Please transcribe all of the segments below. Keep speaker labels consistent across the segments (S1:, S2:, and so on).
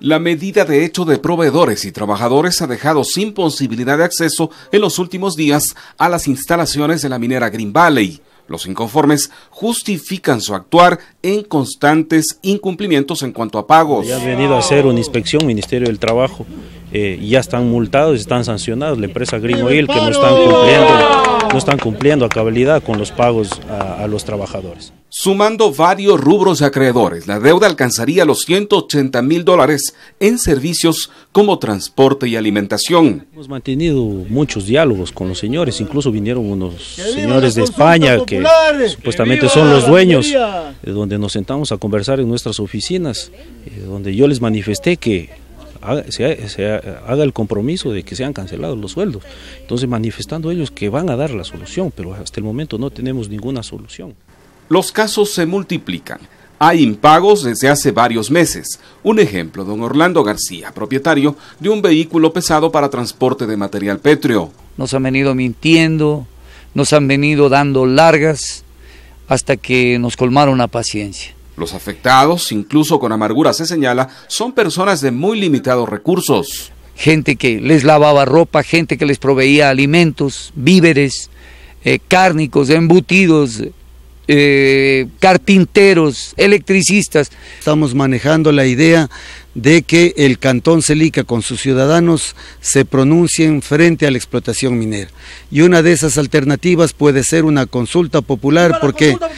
S1: La medida de hecho de proveedores y trabajadores ha dejado sin posibilidad de acceso en los últimos días a las instalaciones de la minera Green Valley. Los inconformes justifican su actuar en constantes incumplimientos en
S2: cuanto a pagos. Ya ha venido a hacer una inspección Ministerio del Trabajo eh, ya están multados, están sancionados. La empresa Grimoil que no están cumpliendo, no están cumpliendo a cabalidad con los pagos a, los trabajadores. Sumando varios rubros acreedores, la deuda alcanzaría
S1: los 180 mil dólares en servicios como transporte y alimentación.
S2: Hemos mantenido muchos diálogos con los señores, incluso vinieron unos señores de España que supuestamente son los dueños,
S3: eh,
S2: donde nos sentamos a conversar en nuestras oficinas, eh, donde yo les manifesté que haga, se, haga el compromiso de que sean cancelados los sueldos. Entonces manifestando ellos que van a dar la solución, pero hasta el momento no tenemos ninguna solución.
S1: Los casos se multiplican. Hay impagos desde hace varios meses. Un ejemplo, don Orlando García, propietario de un vehículo pesado para transporte de material pétreo.
S3: Nos han venido mintiendo, nos han venido dando largas
S1: hasta que nos colmaron la paciencia. Los afectados, incluso con amargura se señala, son personas de muy limitados recursos. Gente que les lavaba
S3: ropa, gente que les proveía alimentos, víveres, eh, cárnicos, embutidos, eh, carpinteros, electricistas. Estamos manejando la idea de que el Cantón Celica con sus ciudadanos se pronuncien frente a la explotación minera. Y una de esas alternativas puede ser una consulta popular porque, consulta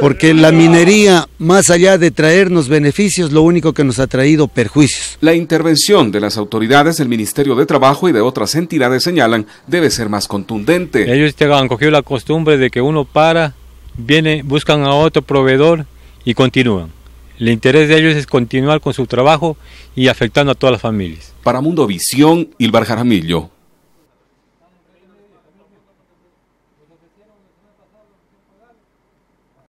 S3: porque la minería, más allá de traernos beneficios, lo
S1: único que nos ha traído perjuicios. La intervención de las autoridades del Ministerio de Trabajo y de otras entidades señalan debe ser más contundente. Ellos han cogido la costumbre de que uno para Vienen, buscan a otro proveedor y continúan. El interés de ellos es continuar con su trabajo y afectando a todas las familias. Para Mundo Visión, Ilvar Jaramillo.